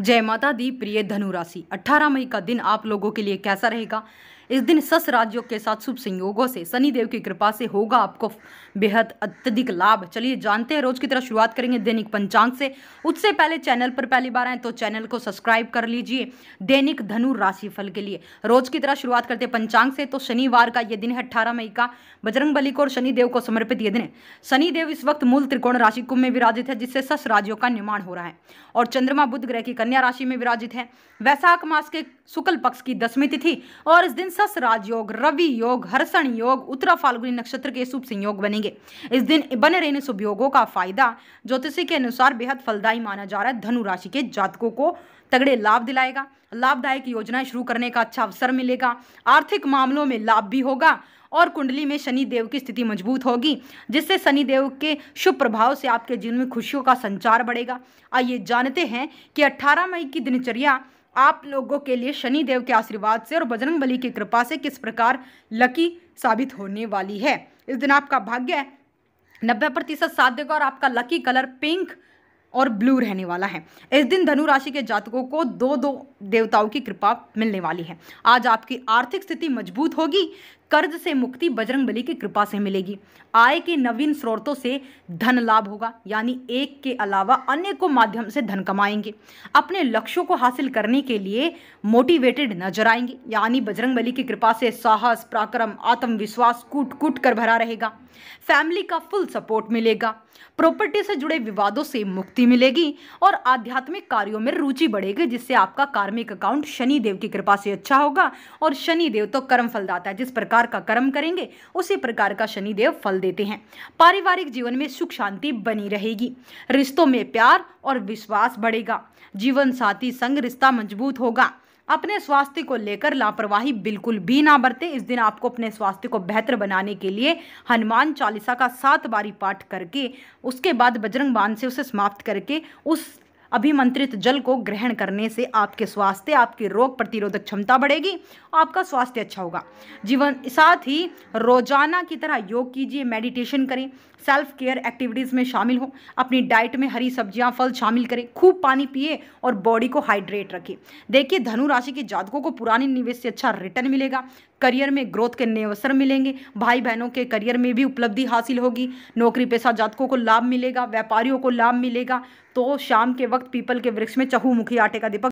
जय माता दी प्रिय धनु राशि 18 मई का दिन आप लोगों के लिए कैसा रहेगा इस दिन सस राज्यों के साथ शुभ संयोगों से शनिदेव की कृपा से होगा आपको बेहद अत्यधिक लाभ चलिए जानते हैं रोज की तरह शुरुआत करेंगे दैनिक पंचांग से उससे पहले चैनल पर पहली बार आए तो चैनल को सब्सक्राइब कर लीजिए दैनिक धनु राशिफल के लिए रोज की तरह शुरुआत करते पंचांग से तो शनिवार का यह दिन है अट्ठारह मई का बजरंग बली को और शनिदेव को समर्पित यह दिन है शनिदेव इस वक्त मूल त्रिकोण राशि कुंभ में विराजित है जिससे सस राज्यों का निर्माण हो रहा है और चंद्रमा बुद्ध ग्रह की कन्या राशि में विराजित है वैशाख मास के शुक्ल पक्ष की दसवीं तिथि और इस दिन शस राजयोग रवि योग हर्षण योग उत्तरा फाल्गुनी नक्षत्र के शुभ संयोग बनेंगे इस दिन बने रहने शुभ योगों का फायदा ज्योतिषी के अनुसार बेहद फलदायी माना जा रहा है धनु राशि के जातकों को तगड़े लाभ दिलाएगा लाभदायक योजनाएं शुरू करने का अच्छा अवसर मिलेगा आर्थिक मामलों में लाभ भी होगा और कुंडली में शनि देव की स्थिति मजबूत होगी जिससे शनि देव के शुभ प्रभाव से आपके जीवन में खुशियों का संचार बढ़ेगा आइए जानते हैं कि 18 मई की दिनचर्या आप लोगों के लिए शनि देव के आशीर्वाद से और बजरंग बली की कृपा से किस प्रकार लकी साबित होने वाली है इस दिन आपका भाग्य नब्बे प्रतिशत साथ देगा और आपका लकी कलर पिंक और ब्लू रहने वाला है इस दिन धनु राशि के जातकों को दो दो देवताओं की कृपा मिलने वाली है आज आपकी आर्थिक स्थिति मजबूत होगी कर्ज से मुक्ति बजरंग बली की कृपा से मिलेगी आय के नवीन स्रोतों से धन लाभ होगा यानी एक के अलावा अन्य को माध्यम से धन कमाएंगे अपने लक्ष्यों को हासिल करने के लिए मोटिवेटेड नजर आएंगे यानी बजरंग बली की कृपा से साहस पराक्रम आत्मविश्वास कूट कूट कर भरा रहेगा फैमिली का फुल सपोर्ट मिलेगा प्रॉपर्टी से जुड़े विवादों से मुक्ति मिलेगी और आध्यात्मिक कार्यों में रुचि बढ़ेगी जिससे आपका कार्मिक अकाउंट शनिदेव की कृपा से अच्छा होगा और शनिदेव तो कर्म फलदाता है जिस प्रकार प्रकार का कर्म करेंगे उसी प्रकार का शनिदेव फल देते हैं पारिवारिक जीवन में सुख शांति बनी रहेगी रिश्तों में प्यार और विश्वास बढ़ेगा जीवन साथी संग रिश्ता मजबूत होगा अपने स्वास्थ्य को लेकर लापरवाही बिल्कुल भी ना बरते इस दिन आपको अपने स्वास्थ्य को बेहतर बनाने के लिए हनुमान चालीसा का सात बारी पाठ करके उसके बाद बजरंग बाण से उसे समाप्त करके उस अभिमंत्रित जल को ग्रहण करने से आपके स्वास्थ्य आपकी रोग प्रतिरोधक क्षमता बढ़ेगी आपका स्वास्थ्य अच्छा होगा जीवन साथ ही रोजाना की तरह योग कीजिए मेडिटेशन करें सेल्फ केयर एक्टिविटीज़ में शामिल हो अपनी डाइट में हरी सब्जियां फल शामिल करें खूब पानी पिए और बॉडी को हाइड्रेट रखें देखिए धनु राशि के जातकों को पुराने निवेश से अच्छा रिटर्न मिलेगा करियर में ग्रोथ के नए अवसर मिलेंगे भाई बहनों के करियर में भी उपलब्धि हासिल होगी नौकरी पेशा जातकों को लाभ मिलेगा व्यापारियों को लाभ मिलेगा तो शाम के वक्त पीपल के वृक्ष में चहुमुखी आटे का दीपक